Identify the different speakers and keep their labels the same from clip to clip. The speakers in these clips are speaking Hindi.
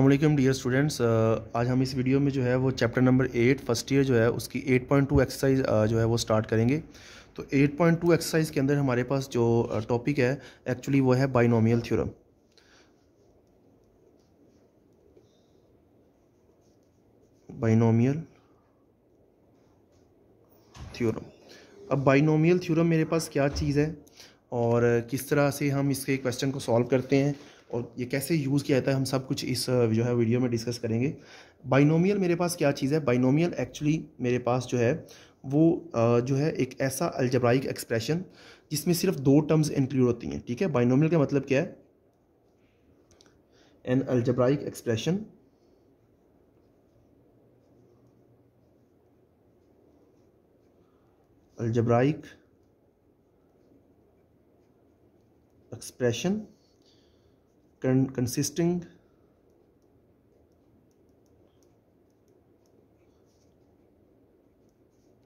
Speaker 1: अल्लाम डियर स्टूडेंट्स आज हम इस वीडियो में जो है वो chapter number eight first year जो है उसकी 8.2 एक्सरसाइज uh, जो है वो स्टार्ट करेंगे तो 8.2 एक्सरसाइज के अंदर हमारे पास जो टॉपिक uh, है एक्चुअली वो है बाइनोमियल थ्योरम बाइनोमियल थ्योरम अब बाइनोमियल थ्योरम मेरे पास क्या चीज़ है और किस तरह से हम इसके क्वेश्चन को सॉल्व करते हैं और ये कैसे यूज़ किया जाता है हम सब कुछ इस जो है वीडियो में डिस्कस करेंगे बाइनोमियल मेरे पास क्या चीज़ है बाइनोमियल एक्चुअली मेरे पास जो है वो जो है एक ऐसा अल्जब्राइक एक्सप्रेशन जिसमें सिर्फ दो टर्म्स इंक्लूड होती हैं ठीक है बाइनोमियल का मतलब क्या है an algebraic expression algebraic expression consisting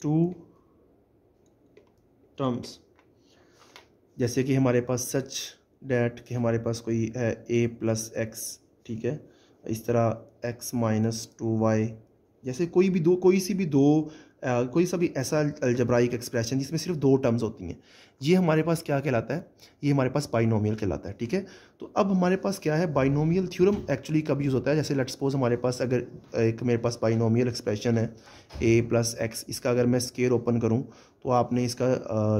Speaker 1: two terms जैसे कि हमारे पास सच डैट कि हमारे पास कोई है ए प्लस एक्स ठीक है इस तरह एक्स माइनस टू वाई जैसे कोई भी दो कोई सी भी दो कोई सा भी ऐसा अलजब्राइक एक्सप्रेशन जिसमें सिर्फ दो टर्म्स होती हैं ये हमारे पास क्या कहलाता है ये हमारे पास बाइनोमियल कहलाता है ठीक है तो अब हमारे पास क्या है बाइनोमियल थ्योरम एक्चुअली कब यूज़ होता है जैसे लेट सपोज हमारे पास अगर एक मेरे पास बाइनोमियल एक्सप्रेशन है ए प्लस एक्स इसका अगर मैं स्केयर ओपन करूँ तो आपने इसका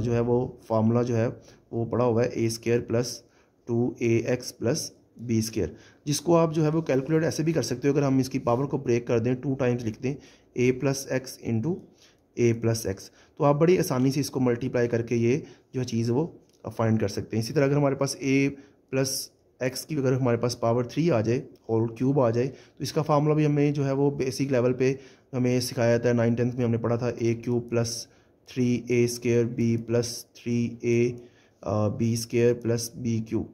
Speaker 1: जो है वो फार्मूला जो है वो पढ़ा हुआ है A square plus two A x plus B square जिसको आप जो है वो कैलकुलेट ऐसे भी कर सकते हो अगर हम इसकी पावर को ब्रेक कर दें टू टाइम्स लिख दें A plus X into A plus X तो आप बड़ी आसानी से इसको मल्टीप्लाई करके ये जो है चीज़ वो फाइंड कर सकते हैं इसी तरह अगर हमारे पास ए प्लस एक्स की अगर हमारे पास पावर थ्री आ जाए होल क्यूब आ जाए तो इसका फार्मूला भी हमें जो है वो बेसिक लेवल पे हमें सिखाया जाता है नाइन टेंथ में हमने पढ़ा था a cube plus three a square b plus three a b square plus b cube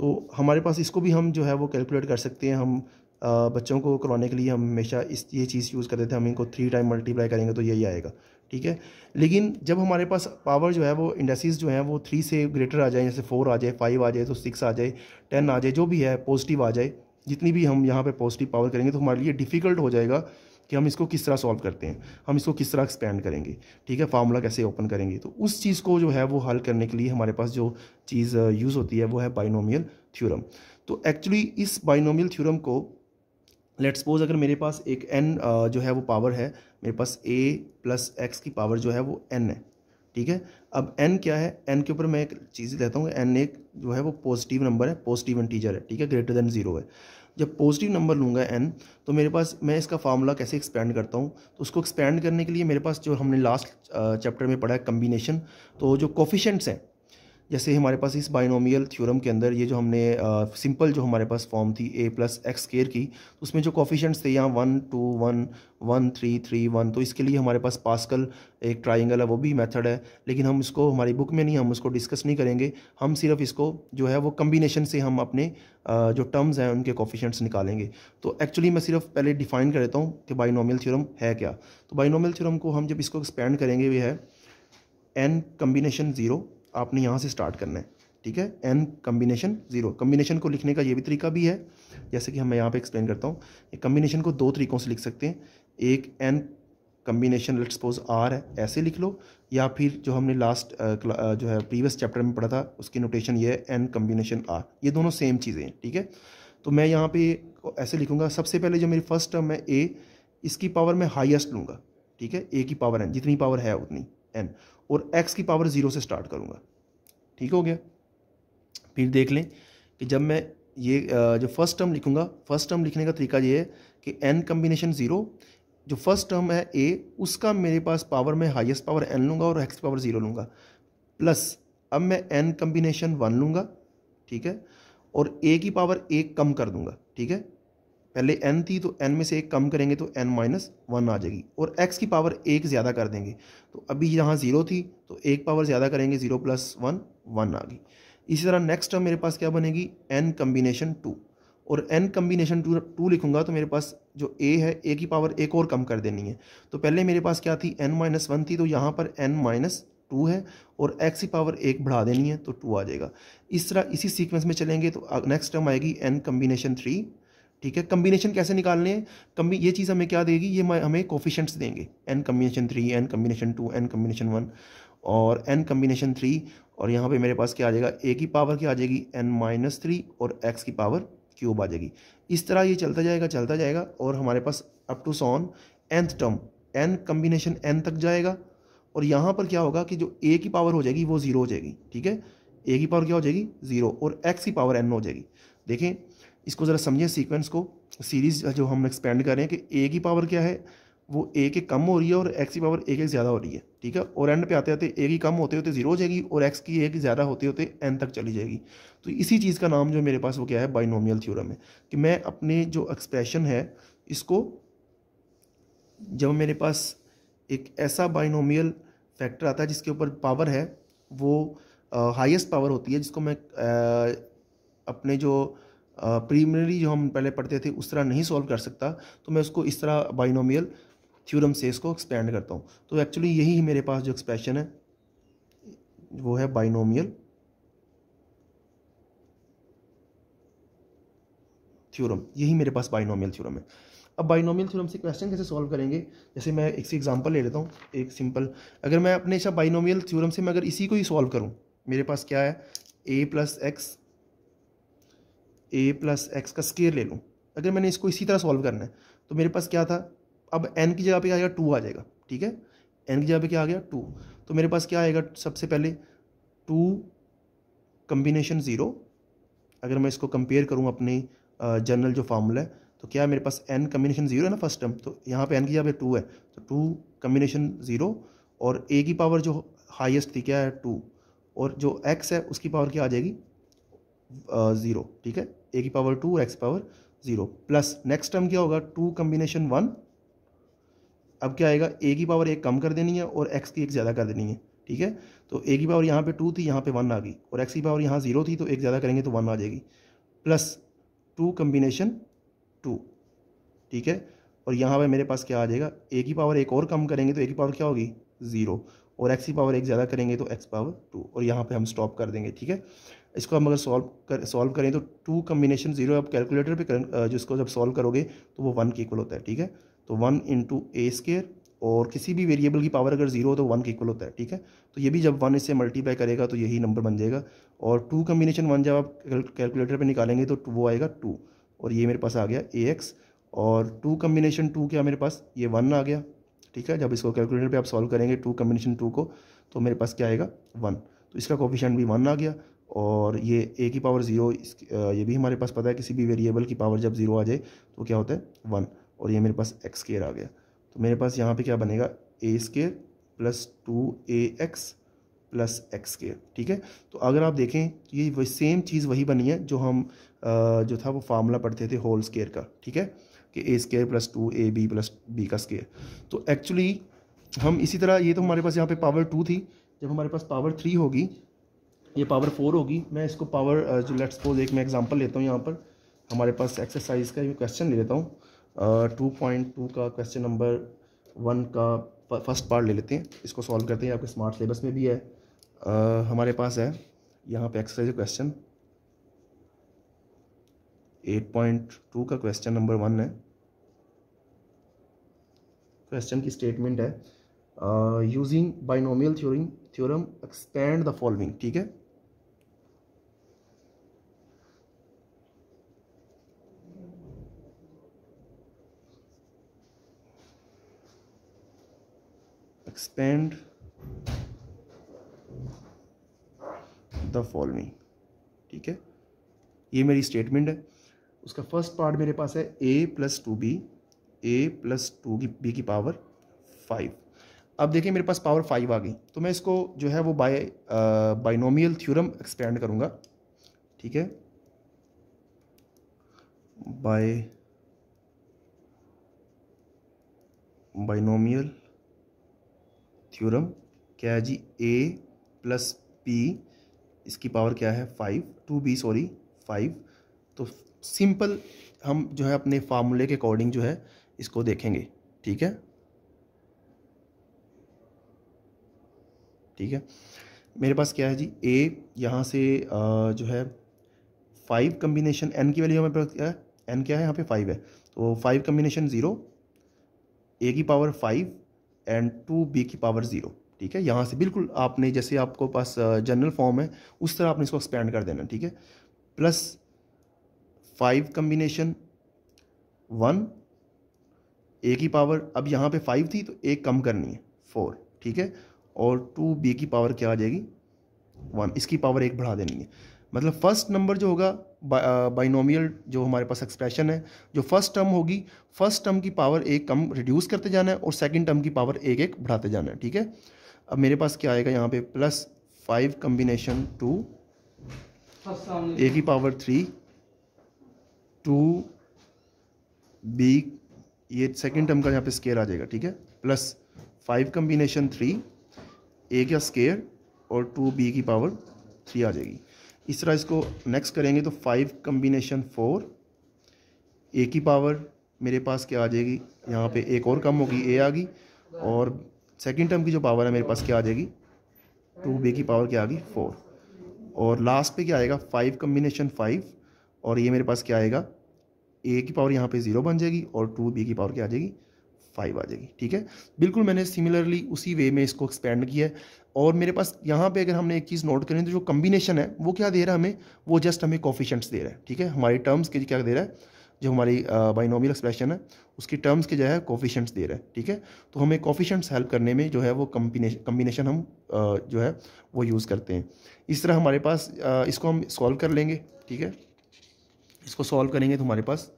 Speaker 1: तो हमारे पास इसको भी हम जो है वो कैलकुलेट कर सकते हैं हम बच्चों को करवाने के लिए हम हमेशा इस ये चीज़ यूज़ करते थे हम इनको थ्री टाइम मल्टीप्लाई करेंगे तो यही आएगा ठीक है लेकिन जब हमारे पास पावर जो है वो इंडस्ट्रीज जो हैं वो थ्री से ग्रेटर आ जाए जैसे फोर आ जाए फाइव आ जाए तो सिक्स आ जाए टेन आ जाए जो भी है पॉजिटिव आ जाए जितनी भी हम यहाँ पर पॉजिटिव पावर करेंगे तो हमारे लिए डिफ़िकल्ट हो जाएगा कि हम इसको किस तरह सॉल्व करते हैं हम इसको किस तरह एक्सपेंड करेंगे ठीक है फार्मूला कैसे ओपन करेंगे तो उस चीज़ को जो है वो हल करने के लिए हमारे पास जो चीज़ यूज़ uh, होती है वो है बाइनोमियल थ्योरम तो एक्चुअली इस बाइनोमियल थ्योरम को लेट सपोज अगर मेरे पास एक एन uh, जो है वो पावर है मेरे पास ए प्लस एक्स की पावर जो है वो एन है ठीक है अब एन क्या है एन के ऊपर मैं एक चीज़ लेता हूँ एन एक जो है वो पॉजिटिव नंबर है पॉजिटिव इंटीजर है ठीक है ग्रेटर देन जीरो है जब पॉजिटिव नंबर लूँगा एन तो मेरे पास मैं इसका फार्मूला कैसे एक्सपेंड करता हूँ तो उसको एक्सपेंड करने के लिए मेरे पास जो हमने लास्ट चैप्टर में पढ़ा है कम्बिनेशन तो जो कॉफिशेंट्स हैं जैसे हमारे पास इस बाइनोमियल थ्योरम के अंदर ये जो हमने सिंपल uh, जो हमारे पास फॉर्म थी ए प्लस एक्स केयर की तो उसमें जो कॉफिशेंट्स थे यहाँ one two one one three three one तो इसके लिए हमारे पास पास्कल एक ट्राइंगल है वो भी मेथड है लेकिन हम इसको हमारी बुक में नहीं हम उसको डिस्कस नहीं करेंगे हम सिर्फ इसको जो है वो कम्बिनेशन से हम अपने uh, जो टर्म्स हैं उनके कॉफिशेंट्स निकालेंगे तो एक्चुअली मैं सिर्फ पहले डिफाइन कर देता हूँ कि बाइनोमियल थ्योरम है क्या तो बाइनोमियल थ्योरम को हम जब इसको एक्सपेंड करेंगे वे है एन कम्बिनेशन ज़ीरो आपने यहाँ से स्टार्ट करना है ठीक है एन कम्बिनेशन जीरो कम्बिनेशन को लिखने का ये भी तरीका भी है जैसे कि हम मैं यहाँ पे एक्सप्लेन करता हूँ कम्बिनेशन को दो तरीक़ों से लिख सकते हैं एक n combination let suppose r है ऐसे लिख लो या फिर जो हमने लास्ट जो है प्रीवियस चैप्टर में पढ़ा था उसकी नोटेशन ये है एन कम्बिनेशन आर ये दोनों सेम चीज़ें हैं ठीक है तो मैं यहाँ पे ऐसे लिखूँगा सबसे पहले जो मेरी फर्स्ट टर्म है ए इसकी पावर मैं हाइएस्ट लूँगा ठीक है ए की पावर एन जितनी पावर है उतनी एन और एक्स की पावर ज़ीरो से स्टार्ट करूँगा ठीक हो गया फिर देख लें कि जब मैं ये जो फर्स्ट टर्म लिखूँगा फर्स्ट टर्म लिखने का तरीका ये है कि एन कम्बिनेशन ज़ीरो जो फर्स्ट टर्म है ए उसका मेरे पास पावर में हाईएस्ट पावर एन लूँगा और एक्स पावर ज़ीरो लूँगा प्लस अब मैं एन कम्बिनेशन वन लूँगा ठीक है और ए की पावर एक कम कर दूँगा ठीक है पहले एन थी तो एन में से एक कम करेंगे तो एन माइनस वन आ जाएगी और एक्स की पावर एक ज़्यादा कर देंगे तो अभी यहाँ ज़ीरो थी तो एक पावर ज़्यादा करेंगे ज़ीरो प्लस वन वन आ गई इसी तरह नेक्स्ट टर्म मेरे पास क्या बनेगी एन कम्बिनेशन टू और एन कम्बिनेशन टू टू लिखूंगा तो मेरे पास जो ए है ए की पावर एक और कम कर देनी है तो पहले मेरे पास क्या थी एन माइनस वन थी तो यहाँ पर एन माइनस टू है और एक्स की पावर एक बढ़ा देनी है तो टू आ जाएगा इस तरह इसी सीक्वेंस में चलेंगे तो नेक्स्ट टर्म आएगी एन कम्बिनेशन थ्री ठीक है कम्बिनेशन कैसे निकालने हैं कम्बी ये चीज़ हमें क्या देगी ये हमें कोफिशेंट्स देंगे n combination three n combination two n combination one और एन कम्बिनेशन थ्री और यहाँ पे मेरे पास क्या आ जाएगा ए की पावर क्या आ जाएगी एन माइनस थ्री और एक्स की पावर क्यूब आ जाएगी इस तरह ये चलता जाएगा चलता जाएगा और हमारे पास up to so on nth term n combination n तक जाएगा और यहाँ पर क्या होगा कि जो ए की पावर हो जाएगी वो ज़ीरो हो जाएगी ठीक है ए की पावर क्या हो जाएगी ज़ीरो और एक्स की पावर एन हो जाएगी देखें इसको ज़रा समझिए सीक्वेंस को सीरीज़ जो हम एक्सपेंड कर रहे हैं कि ए की पावर क्या है वो ए के कम हो रही है और एक्स की पावर ए के ज़्यादा हो रही है ठीक है और एंड पे आते आते ए की कम होते होते ज़ीरो हो जाएगी और एक्स की ए की ज़्यादा होते होते एन तक चली जाएगी तो इसी चीज़ का नाम जो मेरे पास वो क्या है बाइनोमियल थ्योरम है कि मैं अपने जो एक्सप्रेशन है इसको जब मेरे पास एक ऐसा बाइनोमियल फैक्टर आता है जिसके ऊपर पावर है वो हाइस्ट पावर होती है जिसको मैं आ, अपने जो प्रीमरी जो हम पहले पढ़ते थे उस तरह नहीं सॉल्व कर सकता तो मैं उसको इस तरह बाइनोमियल थ्योरम से इसको एक्सपेंड करता हूँ तो एक्चुअली यही मेरे पास जो एक्सप्रेशन है वो है बाइनोमियल थ्योरम यही मेरे पास बाइनोमियल थ्योरम है अब बाइनोमियल थ्योरम से क्वेश्चन कैसे सॉल्व करेंगे जैसे मैं एक से एग्जांपल ले लेता हूँ एक सिंपल अगर मैं अपने बाइनोमियल थ्योरम से मैं अगर इसी को ही सॉल्व करूँ मेरे पास क्या है a plus x a plus x का स्केयर ले लूँ अगर मैंने इसको इसी तरह सॉल्व करना है तो मेरे पास क्या था अब एन की जगह पे क्या आएगा टू आ जाएगा ठीक है एन की जगह पे क्या आ गया टू तो मेरे पास क्या आएगा सबसे पहले टू कम्बिनेशन ज़ीरो अगर मैं इसको कंपेयर करूँ अपनी जनरल जो फार्मूला है तो क्या है मेरे पास एन कम्बिनेशन ज़ीरो है ना फर्स्ट टर्म तो यहाँ पे एन की जगह पे टू है तो टू कम्बिनेशन ज़ीरो और ए की पावर जो हाईएस्ट थी क्या है टू और जो एक्स है उसकी पावर क्या आ जाएगी ज़ीरो ठीक है ए की power two x power zero plus next term क्या होगा टू कम्बिनेशन वन अब क्या आएगा ए की पावर एक कम कर देनी है और एक्स की एक ज़्यादा कर देनी है ठीक है तो ए की पावर यहाँ पे टू थी यहाँ पे वन आ गई और एक्स की पावर यहाँ ज़ीरो थी तो एक ज़्यादा करेंगे तो वन आ जाएगी प्लस टू कम्बिनेशन टू ठीक है और यहाँ पर मेरे पास क्या आ जाएगा ए की पावर एक और कम करेंगे तो ए की पावर क्या होगी ज़ीरो और एक्स की पावर एक ज़्यादा करेंगे तो एक्स पावर टू और यहाँ पर हम स्टॉप कर देंगे ठीक है इसको हम अगर सॉल्व कर सॉल्व करें तो टू कम्बिनेशन जीरो आप कैलकुलेटर पे कर जो इसको जब सॉल्व करोगे तो वो वन के इक्वल होता है ठीक है तो वन इंटू ए स्केयर और किसी भी वेरिएबल की पावर अगर जीरो हो तो वन के इक्वल होता है ठीक है तो ये भी जब वन इससे मल्टीप्लाई करेगा तो यही नंबर बन जाएगा और टू कम्बिनेशन वन जब आप कैलकुलेटर पर निकालेंगे तो वो आएगा टू और ये मेरे पास आ गया ए एक्स और टू कम्बिनेशन टू क्या मेरे पास ये वन आ गया ठीक है जब इसको कैलकुलेटर पर आप सॉल्व करेंगे टू कम्बिनेशन टू को तो मेरे पास क्या आएगा वन तो इसका कोफिशेंट भी वन आ गया और ये ए की पावर ज़ीरो ये भी हमारे पास पता है किसी भी वेरिएबल की पावर जब ज़ीरो आ जाए तो क्या होता है वन और ये मेरे पास एक्स केयर आ गया तो मेरे पास यहाँ पे क्या बनेगा a square plus two A x plus x square ठीक है तो अगर आप देखें तो ये सेम चीज़ वही बनी है जो हम जो था वो फार्मूला पढ़ते थे होल स्केयर का ठीक है कि a square plus two a b plus b का स्केयर तो एक्चुअली हम इसी तरह ये तो हमारे पास यहाँ पे पावर टू थी जब हमारे पास पावर थ्री होगी ये पावर फोर होगी मैं इसको पावर जो लेट्स सपोज एक मैं एग्जांपल लेता हूँ यहाँ पर हमारे पास एक्सरसाइज का ये क्वेश्चन ले लेता हूँ टू पॉइंट टू का क्वेश्चन नंबर वन का फर्स्ट पार्ट ले लेते हैं इसको सॉल्व करते हैं आपके स्मार्ट सिलेबस में भी है आ, हमारे पास है यहाँ पे exercise question eight point two का क्वेश्चन नंबर वन है क्वेश्चन की स्टेटमेंट है using binomial theorem theorem expand the following ठीक है expand द following ठीक है ये मेरी स्टेटमेंट है उसका फर्स्ट पार्ट मेरे पास है a plus two b a plus two की बी की पावर फाइव अब देखिए मेरे पास पावर फाइव आ गई तो मैं इसको जो है वो बाय बाइनोमियल थ्योरम एक्सपेंड करूंगा ठीक है बाय बाइनोमियल थ्योरम क्या है जी ए प्लस पी इसकी पावर क्या है five two b sorry five तो सिंपल हम जो है अपने फार्मूले के अकॉर्डिंग जो है इसको देखेंगे ठीक है ठीक है मेरे पास क्या है जी ए यहाँ से आ, जो है फाइव कम्बिनेशन एन की वैल्यू हमारे पास क्या है एन क्या है यहाँ पे फाइव है तो फाइव कम्बिनेशन ज़ीरो ए की power five and two b की पावर ज़ीरो ठीक है यहाँ से बिल्कुल आपने जैसे आपको पास जनरल फॉर्म है उस तरह आपने इसको एक्सपेंड कर देना ठीक है plus five combination one a की पावर अब यहाँ पे फाइव थी तो एक कम करनी है फोर ठीक है और टू बी की पावर क्या आ जाएगी वन इसकी पावर एक बढ़ा देनी है मतलब फर्स्ट नंबर जो होगा बाइनोमियल uh, जो हमारे पास एक्सप्रेशन है जो फर्स्ट टर्म होगी फर्स्ट टर्म की पावर एक कम रिड्यूस करते जाना है और सेकंड टर्म की पावर एक एक बढ़ाते जाना है ठीक है अब मेरे पास क्या आएगा यहाँ पे plus five combination two a की पावर थ्री टू बी ये सेकंड टर्म का यहाँ पे स्केयर आ जाएगा ठीक है plus five combination three a का स्केयर और टू बी की पावर थ्री आ जाएगी इस तरह इसको नेक्स्ट करेंगे तो फाइव कम्बिनेशन फोर ए की पावर मेरे पास क्या आ जाएगी यहाँ पे एक और कम होगी ए आ गई और सेकंड टर्म की जो पावर है मेरे पास क्या आ जाएगी टू बी की पावर क्या आ गई फोर और लास्ट पे क्या आएगा फाइव कम्बिनेशन फाइव और ये मेरे पास क्या आएगा ए की पावर यहाँ पे ज़ीरो बन जाएगी और टू बी की पावर क्या आ जाएगी फाइव आ जाएगी ठीक है बिल्कुल मैंने सिमिलरली उसी वे में इसको एक्सपेंड किया है और मेरे पास यहाँ पे अगर हमने एक चीज़ नोट करें तो जो कम्बिनेशन है वो क्या दे रहा है हमें वो जस्ट हमें कॉफिशेंट्स दे रहा है ठीक है हमारी टर्म्स के क्या दे रहा है जो हमारी बाइनोमियल एक्सप्रेशन है उसकी टर्म्स के जो है कॉफिशेंट्स दे रहा है ठीक है तो हमें कॉफिशेंट्स हेल्प करने में जो है वो कम्बिनेशन कम्बिनेशन हम जो है वो यूज़ करते हैं इस तरह हमारे पास इसको हम सॉल्व कर लेंगे ठीक है इसको सॉल्व करेंगे तो हमारे पास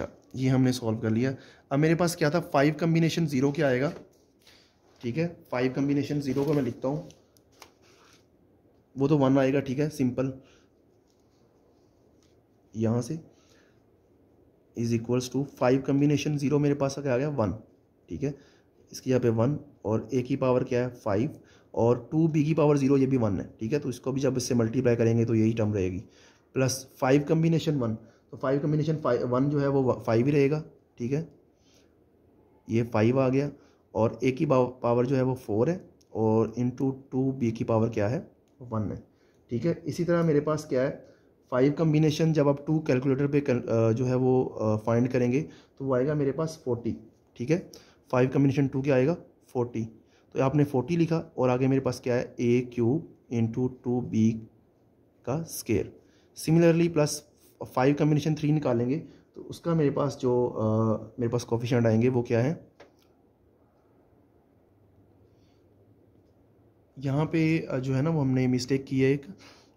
Speaker 1: अच्छा ये हमने सॉल्व कर लिया अब मेरे पास क्या था फाइव कम्बिनेशन ज़ीरो क्या आएगा ठीक है फाइव कम्बिनेशन ज़ीरो को मैं लिखता हूँ वो तो वन आएगा ठीक है सिंपल यहाँ से is equals to five combination zero मेरे पास क्या आ गया वन ठीक है इसकी यहाँ पे वन और ए की पावर क्या है फाइव और टू बी की पावर ज़ीरो ये भी वन है ठीक है तो इसको भी जब इससे मल्टीप्लाई करेंगे तो यही टर्म रहेगी प्लस फाइव कम्बिनेशन वन तो फाइव कम्बिनेशन फाइव वन जो है वो फाइव ही रहेगा ठीक है ये फाइव आ गया और ए की पावर जो है वो फोर है और इंटू टू बी की पावर क्या है वन है ठीक है इसी तरह मेरे पास क्या है फाइव कम्बिनेशन जब आप टू कैलकुलेटर पे कर, जो है वो फाइंड करेंगे तो वो आएगा मेरे पास फोर्टी ठीक है फाइव कम्बिनेशन टू क्या आएगा फोर्टी तो आपने फोर्टी लिखा और आगे मेरे पास क्या है a cube into two b का square similarly plus five combination three निकालेंगे तो उसका मेरे पास जो आ, मेरे पास कॉफिशेंट आएंगे वो क्या है यहाँ पे जो है ना वो हमने मिस्टेक की है एक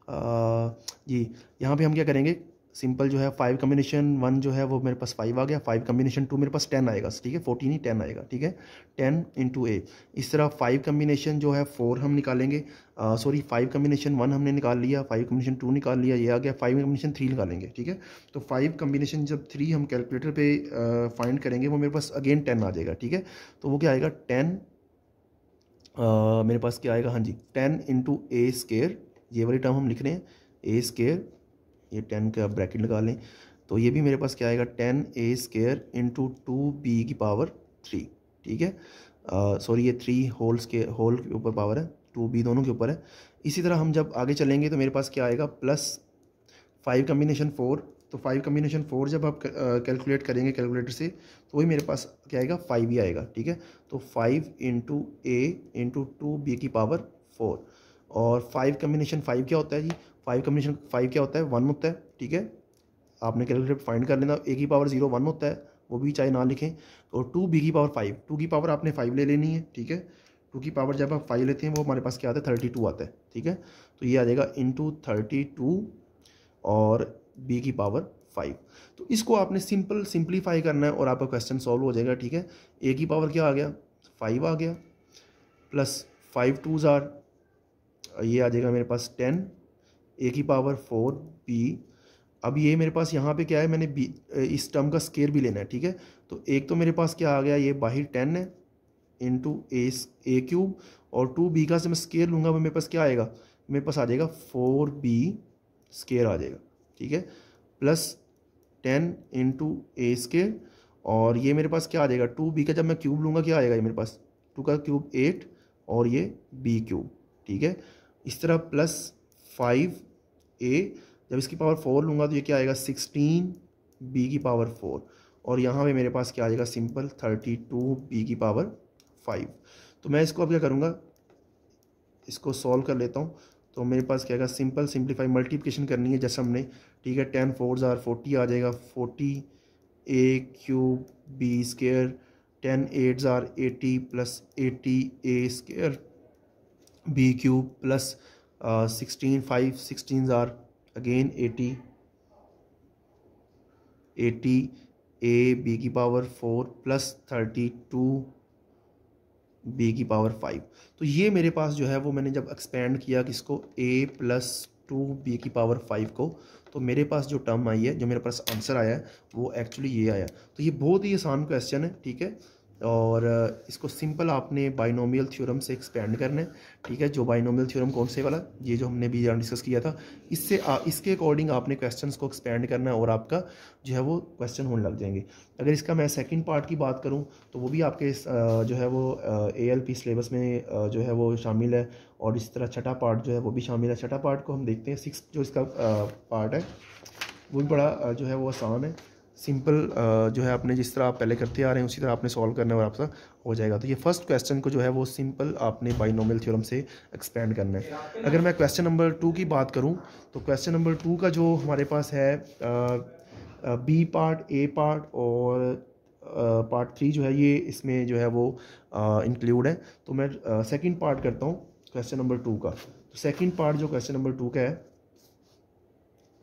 Speaker 1: आ, जी यहाँ पे हम क्या करेंगे सिंपल जो है फाइव कम्बिनेशन वन जो है वो मेरे पास फाइव आ गया फाइव कम्बिनेशन टू मेरे पास टेन आएगा ठीक है फोर्टीन ही टेन आएगा ठीक है टेन इंटू ए इस तरह फाइव कम्बिनेशन जो है फोर हम निकालेंगे सॉरी फाइव कम्बिनेशन वन हमने निकाल लिया फाइव कम्बिनेशन टू निकाल लिया ये आ गया फाइव कम्बिनेशन थ्री निकालेंगे ठीक है तो फाइव कम्बिनेशन जब थ्री हम कैलकुलेटर पर फाइंड करेंगे वो मेरे पास अगेन टेन आ जाएगा ठीक है तो वो क्या आएगा टेन मेरे पास क्या आएगा हाँ जी टेन इंटू ए स्केयर ये वाली टर्म हम लिख रहे हैं ए स्केयर ये टेन का ब्रैकेट लगा लें तो ये भी मेरे पास क्या आएगा ten a square into two b की पावर थ्री ठीक है सॉरी ये थ्री होल्स के होल के ऊपर पावर है टू बी दोनों के ऊपर है इसी तरह हम जब आगे चलेंगे तो मेरे पास क्या आएगा प्लस फाइव कम्बिनेशन फोर तो फाइव कम्बिनेशन फोर जब आप कैलकुलेट करेंगे कैलकुलेटर से तो वही मेरे पास क्या आएगा फाइव ही आएगा ठीक है तो five into a into two b की पावर फोर और फाइव कम्बिनेशन फाइव क्या होता है जी फाइव कम्बिनेशन फाइव क्या होता है वन होता है ठीक है आपने कैलकुलेटर फाइंड कर लेना ए की पावर जीरो वन होता है वो भी चाहे ना लिखें और टू बी की पावर फाइव टू की पावर आपने फाइव ले लेनी है ठीक है टू की पावर जब आप फाइव लेते हैं वो हमारे पास क्या आता है थर्टी टू आता है ठीक है तो ये आ जाएगा इन टू थर्टी टू और बी की पावर फाइव तो इसको आपने सिंपल सिंप्लीफाई करना है और आपका क्वेश्चन सॉल्व हो जाएगा ठीक है ए की पावर क्या आ गया फाइव आ गया प्लस फाइव टूज़ आर ये आ जाएगा मेरे पास टेन ए की पावर फोर बी अब ये मेरे पास यहाँ पे क्या है मैंने बी इस टर्म का स्केयर भी लेना है ठीक है तो एक तो मेरे पास क्या आ गया ये बाहर टेन है इंटू ए ए क्यूब और टू बी का से मैं स्केयर लूँगा मेरे पास क्या आएगा मेरे पास आ जाएगा फोर बी स्केयर आ जाएगा ठीक है plus ten into a square और ये मेरे पास क्या आ जाएगा टू बी का जब मैं क्यूब लूँगा क्या आएगा ये मेरे पास टू का क्यूब एट और ये बी क्यूब ठीक है इस तरह प्लस फाइव ए जब इसकी पावर फोर लूँगा तो ये क्या आएगा सिक्सटीन बी की पावर फोर और यहाँ पे मेरे पास क्या आ जाएगा सिंपल थर्टी टू बी की पावर फाइव तो मैं इसको अब क्या करूँगा इसको सॉल्व कर लेता हूँ तो मेरे पास क्या आएगा सिंपल सिंप्लीफाई मल्टीप्लिकेशन करनी है जैसे हमने ठीक है टेन फोर ज़ार फोर्टी आ जाएगा forty a cube b square ten eight are eighty plus eighty a square b cube plus sixteen five sixteen are again eighty eighty a b की power four plus thirty two b की पावर फाइव तो ये मेरे पास जो है वो मैंने जब एक्सपेंड किया किसको ए प्लस टू बी की पावर फाइव को तो मेरे पास जो टर्म आई है जो मेरे पास आंसर आया है वो एक्चुअली ये आया तो ये बहुत ही आसान क्वेश्चन है ठीक है और इसको सिंपल आपने बाइनोमियल थ्योरम से एक्सपेंड करना है ठीक है जो बाइनोमियल थ्योरम कौन से वाला ये जो हमने भी डिस्कस किया था इससे आ, इसके अकॉर्डिंग आपने क्वेश्चंस को एक्सपेंड करना है और आपका जो है वो क्वेश्चन होने लग जाएंगे अगर इसका मैं सेकंड पार्ट की बात करूँ तो वो भी आपके जो है वो ए सिलेबस में जो है वो शामिल है और इस तरह छठा पार्ट जो है वो भी शामिल है छठा पार्ट को हम देखते हैं सिक्स जो इसका पार्ट है वो भी बड़ा जो है वो आसान है सिंपल जो है आपने जिस तरह आप पहले करते आ रहे हैं उसी तरह आपने सॉल्व करना है और आपका हो जाएगा तो ये फर्स्ट क्वेश्चन को जो है वो सिंपल आपने बाइनोमियल थ्योरम से एक्सपेंड करना है अगर मैं क्वेश्चन नंबर टू की बात करूँ तो क्वेश्चन नंबर टू का जो हमारे पास है बी पार्ट ए पार्ट और पार्ट थ्री जो है ये इसमें जो है वो इंक्लूड है तो मैं सेकेंड पार्ट करता हूँ क्वेश्चन नंबर टू का तो सेकेंड पार्ट जो क्वेश्चन नंबर टू का है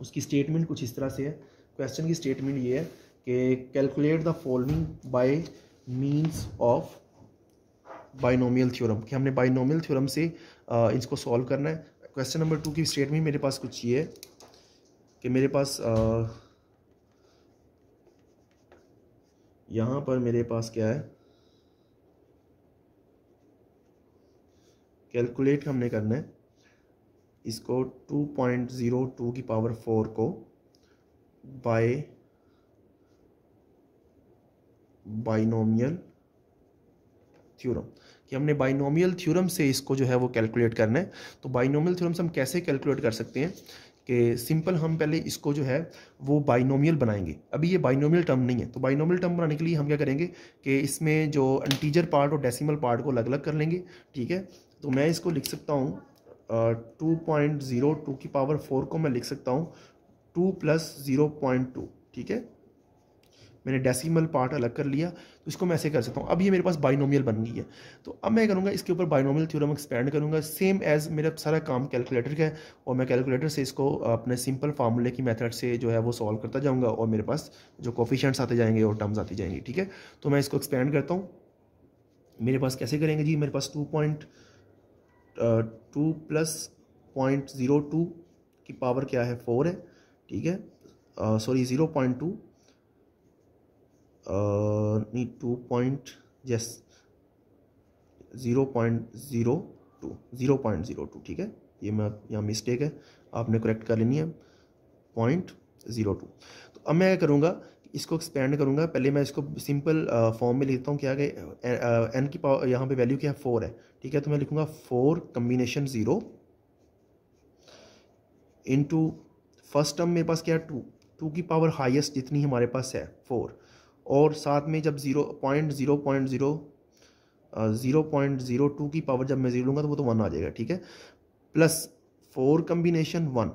Speaker 1: उसकी स्टेटमेंट कुछ इस तरह से है क्वेश्चन की स्टेटमेंट ये है कि calculate the following by means of binomial theorem कि हमने बाइनोमियल थ्योरम से आ, इसको सॉल्व करना है क्वेश्चन नंबर टू की स्टेटमेंट मेरे पास कुछ ये है कि मेरे पास यहाँ पर मेरे पास क्या है कैलकुलेट हमने करना है इसको 2.02 की पावर फोर को by बाइनोमियल थ्योरम कि हमने बाइनोमियल थ्योरम से इसको जो है वो कैलकुलेट करना है तो बाइनोमियल थ्योरम से हम कैसे कैलकुलेट कर सकते हैं कि सिंपल हम पहले इसको जो है वो बाइनोमियल बनाएंगे अभी ये बाइनोमियल टर्म नहीं है तो बाइनोमियल टर्म बनाने के लिए हम क्या करेंगे कि इसमें जो इंटीजर पार्ट और डेसिमल पार्ट को अलग अलग कर लेंगे ठीक है तो मैं इसको लिख सकता हूँ टू पॉइंट ज़ीरो टू की पावर फोर को मैं लिख सकता हूँ two plus zero point two ठीक है मैंने डेसिमल पार्ट अलग कर लिया तो इसको मैं ऐसे कर सकता हूँ अब ये मेरे पास बाइनोमियल बन गई है तो अब मैं करूँगा इसके ऊपर बाइनोमियल थ्योरम एक्सपेंड करूँगा सेम एज़ मेरा सारा काम कैलकुलेटर का है और मैं कैलकुलेटर से इसको अपने सिंपल फार्मूले की मेथड से जो है वो सॉल्व करता जाऊँगा और मेरे पास जो कॉफिशेंट्स आते जाएंगे और टर्म्स आती जाएंगे ठीक है तो मैं इसको एक्सपेंड करता हूँ मेरे पास कैसे करेंगे जी मेरे पास two point two plus point zero two की पावर क्या है फोर है ठीक है सॉरी ज़ीरो पॉइंट टू नहीं two point yes zero point zero two zero point zero two ठीक है ये मैं यहाँ मिस्टेक है आपने करेक्ट कर लेनी है पॉइंट ज़ीरो टू तो अब मैं करूँगा इसको एक्सपेंड करूँगा पहले मैं इसको सिंपल फॉर्म uh, में लिखता हूँ क्या एन uh, की पावर यहाँ पे वैल्यू क्या है फोर है ठीक है तो मैं लिखूँगा four combination zero into first term मेरे पास क्या है टू टू की पावर हाईएस्ट जितनी हमारे पास है फोर और साथ में जब zero point zero point zero zero point zero two की पावर जब मैं ज़ीरो लूँगा तो वो तो वन आ जाएगा ठीक है प्लस फोर कम्बिनेशन वन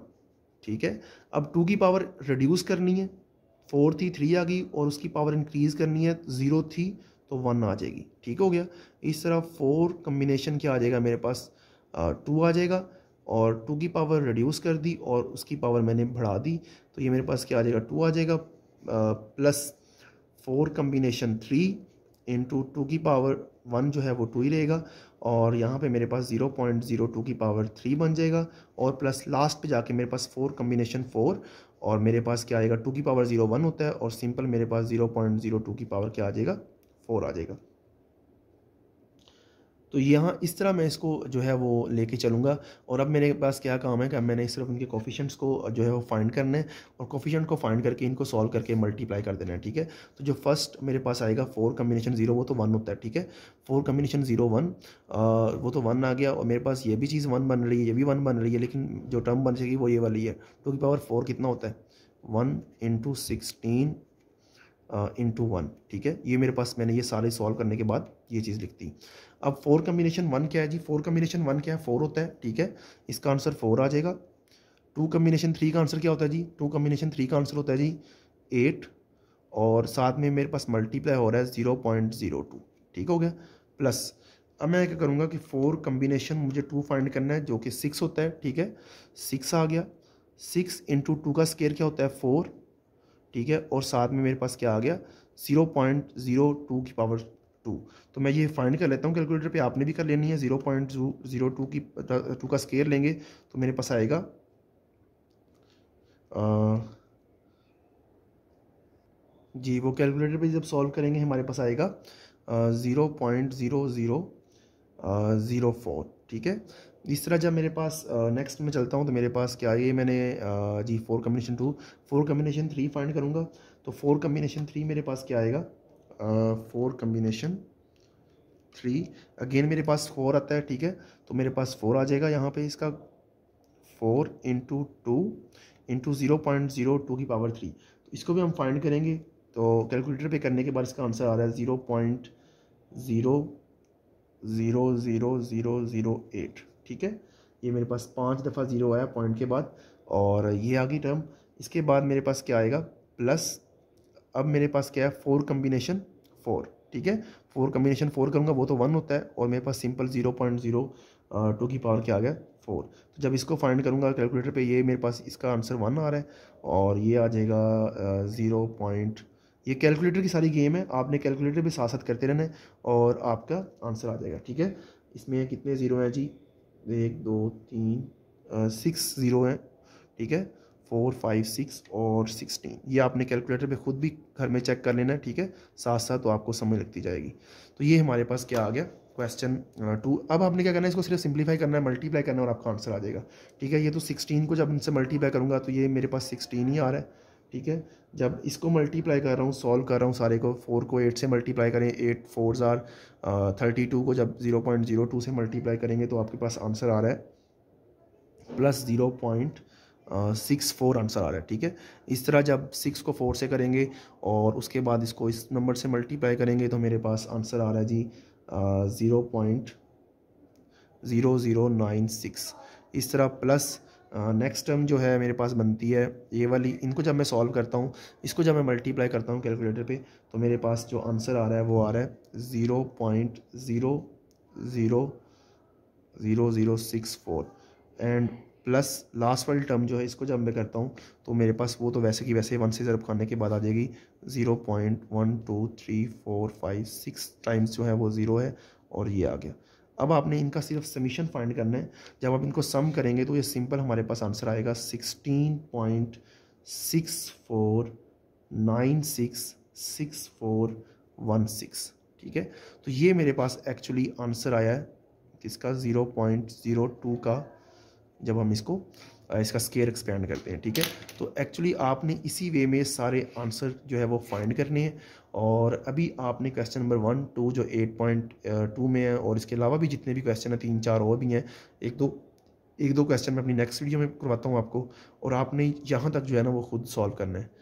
Speaker 1: ठीक है अब टू की पावर रिड्यूस करनी है फोर थी थ्री आ गई और उसकी पावर इंक्रीज़ करनी है ज़ीरो थी तो वन आ जाएगी ठीक हो गया इस तरह फोर कम्बिनेशन क्या आ जाएगा मेरे पास टू आ जाएगा और टू की पावर रिड्यूस कर दी और उसकी पावर मैंने बढ़ा दी तो ये मेरे पास क्या आ जाएगा टू आ जाएगा plus four combination three into two की पावर वन जो है वो टू ही रहेगा और यहाँ पे मेरे पास ज़ीरो पॉइंट ज़ीरो टू की पावर थ्री बन जाएगा और प्लस लास्ट पे जाके मेरे पास फोर कम्बिनेशन फोर और मेरे पास क्या आएगा टू की पावर ज़ीरो वन होता है और सिंपल मेरे पास ज़ीरो पॉइंट ज़ीरो टू की पावर क्या आ जाएगा फोर आ जाएगा तो यहाँ इस तरह मैं इसको जो है वो लेके चलूँगा और अब मेरे पास क्या काम है कि अब मैंने सिर्फ इनके कोफिशेंट्स को जो है वो फाइंड करना है और कोफिशेंट को फाइंड करके इनको सॉल्व करके मल्टीप्लाई कर देना है ठीक है तो जो फर्स्ट मेरे पास आएगा फोर कम्बिनेशन जीरो वो तो वन होता है ठीक है फोर कम्बिनेशन जीरो वन वो तो वन आ गया और मेरे पास ये भी चीज़ वन बन रही है ये भी वन बन रही है लेकिन जो टर्म बन सकेगी वो ये वाली है टू की पावर फोर कितना होता है one into sixteen into one ठीक है ये मेरे पास मैंने ये सारे सॉल्व करने के बाद ये चीज़ लिख दी अब फोर कम्बिनेशन वन क्या है जी फोर कम्बिनेशन वन क्या है फोर होता है ठीक है इसका आंसर फोर आ जाएगा टू कम्बिनेशन थ्री का आंसर क्या होता है जी टू कम्बिनेशन थ्री का आंसर होता है जी एट और साथ में मेरे पास मल्टीप्लाई हो रहा है ज़ीरो पॉइंट ज़ीरो टू ठीक हो गया प्लस अब मैं क्या करूँगा कि फोर कम्बिनेशन मुझे टू फाइंड करना है जो कि सिक्स होता है ठीक है सिक्स आ गया सिक्स इंटू टू का स्केयर क्या होता है फोर ठीक है और साथ में मेरे पास क्या आ गया ज़ीरो पॉइंट ज़ीरो टू की पावर टू तो मैं ये फाइंड कर लेता हूँ कैलकुलेटर पे आपने भी कर लेनी है ज़ीरो पॉइंट ज़ीरो टू की टू का स्केयर लेंगे तो मेरे पास आएगा आ, जी वो कैलकुलेटर पे जब सॉल्व करेंगे हमारे पास आएगा zero point zero zero zero four ठीक है इस तरह जब मेरे पास नेक्स्ट में चलता हूँ तो मेरे पास क्या ये मैंने जी four combination two four combination three find करूँगा तो फोर कम्बिनेशन थ्री मेरे पास क्या आएगा फोर कम्बिनेशन थ्री अगेन मेरे पास फोर आता है ठीक है तो मेरे पास फोर आ जाएगा यहाँ पे इसका four into two into zero point zero two की पावर थ्री तो इसको भी हम फाइंड करेंगे तो कैलकुलेटर पे करने के बाद इसका आंसर आ रहा है zero point zero zero zero zero zero eight ठीक है ये मेरे पास पाँच दफ़ा ज़ीरो आया पॉइंट के बाद और ये आ गई टर्म इसके बाद मेरे पास क्या आएगा प्लस अब मेरे पास क्या है फोर कम्बिनेशन फोर ठीक है फोर कम्बिनेशन फोर करूँगा वो तो वन होता है और मेरे पास simple zero point zero two की पावर क्या आ गया फोर तो जब इसको फाइंड करूँगा कैलकुलेटर पे ये मेरे पास इसका आंसर वन आ रहा है और ये आ जाएगा ज़ीरो पॉइंट ये कैलकुलेटर की सारी गेम है आपने कैलकुलेटर भी साथ साथ करते रहना है और आपका आंसर आ जाएगा ठीक है इसमें कितने ज़ीरो हैं जी तो एक दो तीन सिक्स ज़ीरो हैं ठीक है फोर फाइव सिक्स और सिक्सटीन ये आपने कैलकुलेटर पे खुद भी घर में चेक कर लेना ठीक है साथ साथ तो आपको समझ लगती जाएगी तो ये हमारे पास क्या आ गया क्वेश्चन टू अब आपने क्या करना है इसको सिर्फ सिंप्लीफाई करना है मल्टीप्लाई करना है और आपका आंसर आ जाएगा ठीक है ये तो सिक्सटीन को जब इनसे मल्टीप्लाई करूँगा तो ये मेरे पास सिक्सटीन ही आ रहा है ठीक है जब इसको मल्टीप्लाई कर रहा हूँ सॉल्व कर रहा हूँ सारे को फोर को एट से मल्टीप्लाई करें eight four are thirty two को जब ज़ीरो पॉइंट ज़ीरो टू से मल्टीप्लाई करेंगे तो आपके पास आंसर आ रहा है plus zero point six four answer आ रहा है ठीक है इस तरह जब सिक्स को फोर से करेंगे और उसके बाद इसको इस नंबर से मल्टीप्लाई करेंगे तो मेरे पास आंसर आ रहा है जी zero point zero zero nine six इस तरह प्लस नेक्स्ट टर्म जो है मेरे पास बनती है ये वाली इनको जब मैं सॉल्व करता हूँ इसको जब मैं मल्टीप्लाई करता हूँ कैलकुलेटर पे तो मेरे पास जो आंसर आ रहा है वो आ रहा है zero point zero zero zero zero six four and plus last वाली टर्म जो है इसको जब मैं करता हूँ तो मेरे पास वो तो वैसे कि वैसे वन से ज़रब खाने के बाद आ जाएगी zero point one two three four five six times जो है वो ज़ीरो है और ये आ गया अब आपने इनका सिर्फ समीशन फाइंड करना है जब आप इनको सम करेंगे तो ये सिंपल हमारे पास आंसर आएगा sixteen point six four nine six six four one six ठीक है तो ये मेरे पास एक्चुअली आंसर आया है किसका ज़ीरो पॉइंट ज़ीरो टू का जब हम इसको इसका स्केयर एक्सपेंड करते हैं ठीक है तो एक्चुअली आपने इसी वे में सारे आंसर जो है वो फाइंड करने हैं और अभी आपने क्वेश्चन नंबर वन टू जो एट पॉइंट टू में है और इसके अलावा भी जितने भी क्वेश्चन हैं तीन चार और भी हैं एक दो एक दो क्वेश्चन मैं अपनी नेक्स्ट वीडियो में करवाता हूँ आपको और आपने यहाँ तक जो है ना वो खुद सॉल्व करना है